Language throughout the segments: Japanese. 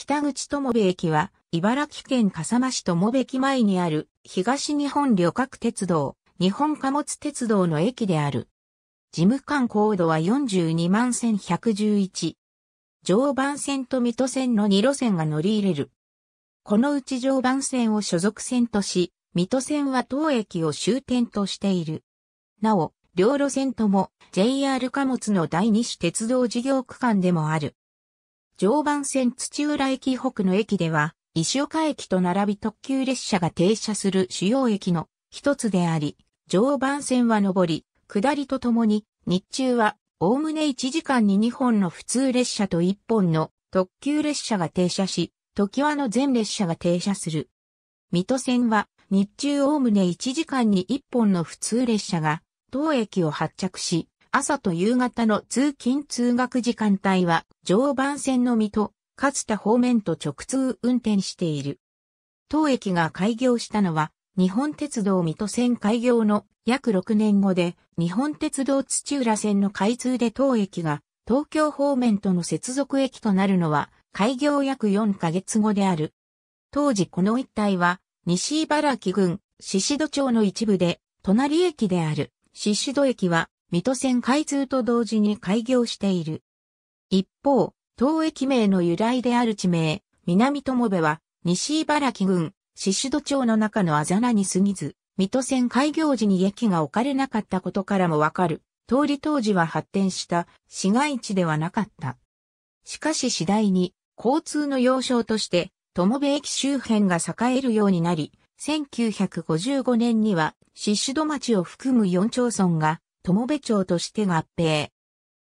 北口友部駅は、茨城県笠間市友部駅前にある東日本旅客鉄道、日本貨物鉄道の駅である。事務官高度は42万1111。常磐線と水戸線の2路線が乗り入れる。このうち常磐線を所属線とし、水戸線は当駅を終点としている。なお、両路線とも JR 貨物の第二種鉄道事業区間でもある。常磐線土浦駅北の駅では、石岡駅と並び特急列車が停車する主要駅の一つであり、常磐線は上り、下りとともに、日中は、おおむね1時間に2本の普通列車と1本の特急列車が停車し、時はの全列車が停車する。水戸線は、日中おおむね1時間に1本の普通列車が、当駅を発着し、朝と夕方の通勤通学時間帯は常磐線のと、戸、つた方面と直通運転している。当駅が開業したのは日本鉄道水戸線開業の約6年後で日本鉄道土浦線の開通で当駅が東京方面との接続駅となるのは開業約4ヶ月後である。当時この一帯は西茨城郡宍戸町の一部で隣駅である宍戸駅は水戸線開通と同時に開業している。一方、当駅名の由来である地名、南友部は、西茨城郡、宍戸町の中のあざらに過ぎず、水戸線開業時に駅が置かれなかったことからもわかる。通り当時は発展した市街地ではなかった。しかし次第に交通の要衝として友部駅周辺が栄えるようになり、1955年には宍戸町を含む4町村が友部町として合併。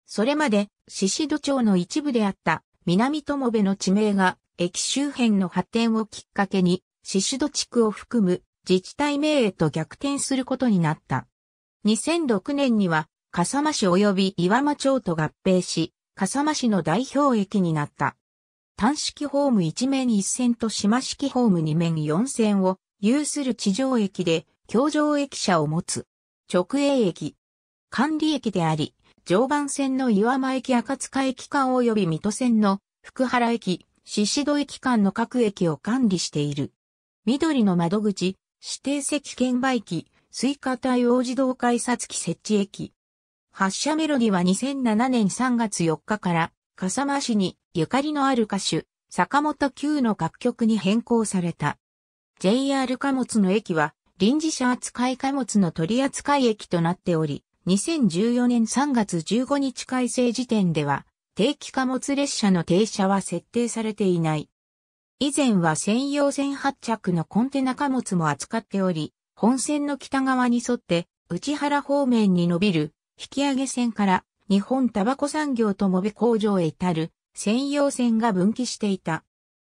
それまで、宍戸町の一部であった南友部の地名が駅周辺の発展をきっかけに、宍戸地区を含む自治体名へと逆転することになった。2006年には、笠間市及び岩間町と合併し、笠間市の代表駅になった。単式ホーム1面1線と島式ホーム2面4線を有する地上駅で、橋上駅舎を持つ。直営駅、管理駅であり、常磐線の岩間駅赤塚駅間及び水戸線の福原駅、宍戸駅間の各駅を管理している。緑の窓口、指定席券売機、追加対応自動改札機設置駅。発車メロディは2007年3月4日から、笠間市にゆかりのある歌手、坂本九の楽曲に変更された。JR 貨物の駅は、臨時車扱い貨物の取扱駅となっており、2014年3月15日改正時点では、定期貨物列車の停車は設定されていない。以前は専用線発着のコンテナ貨物も扱っており、本線の北側に沿って内原方面に伸びる引き上げ線から日本タバコ産業ともべ工場へ至る専用線が分岐していた。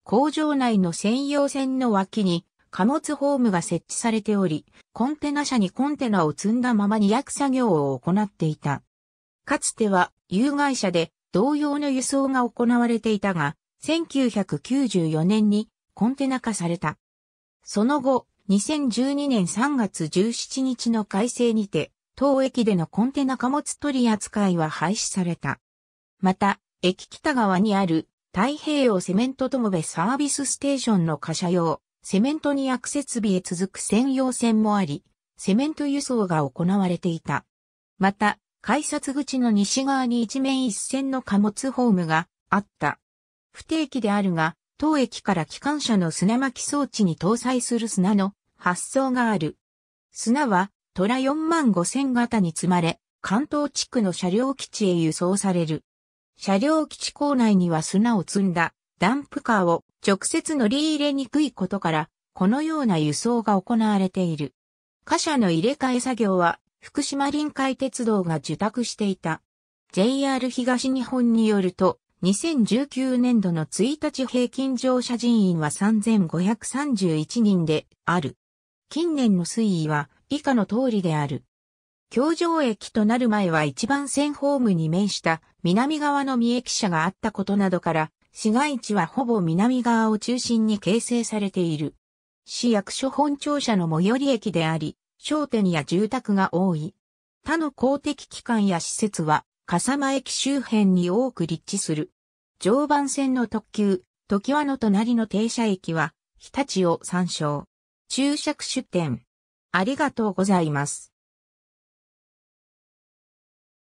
工場内の専用線の脇に貨物ホームが設置されており、コンテナ車にコンテナを積んだままに役作業を行っていた。かつては、有害車で同様の輸送が行われていたが、1994年にコンテナ化された。その後、2012年3月17日の改正にて、当駅でのコンテナ貨物取り扱いは廃止された。また、駅北側にある太平洋セメント友部サービスステーションの貨車用、セメントにアクセス日へ続く専用線もあり、セメント輸送が行われていた。また、改札口の西側に一面一線の貨物ホームがあった。不定期であるが、当駅から機関車の砂巻き装置に搭載する砂の発送がある。砂は、虎4万5千型に積まれ、関東地区の車両基地へ輸送される。車両基地構内には砂を積んだダンプカーを直接乗り入れにくいことから、このような輸送が行われている。貨車の入れ替え作業は、福島臨海鉄道が受託していた。JR 東日本によると、2019年度の1日平均乗車人員は3531人である。近年の推移は以下の通りである。京上駅となる前は一番線ホームに面した南側の三駅舎があったことなどから、市街地はほぼ南側を中心に形成されている。市役所本庁舎の最寄り駅であり、商店や住宅が多い。他の公的機関や施設は、笠間駅周辺に多く立地する。常磐線の特急、時和の隣の停車駅は、日立を参照。注釈出店。ありがとうございます。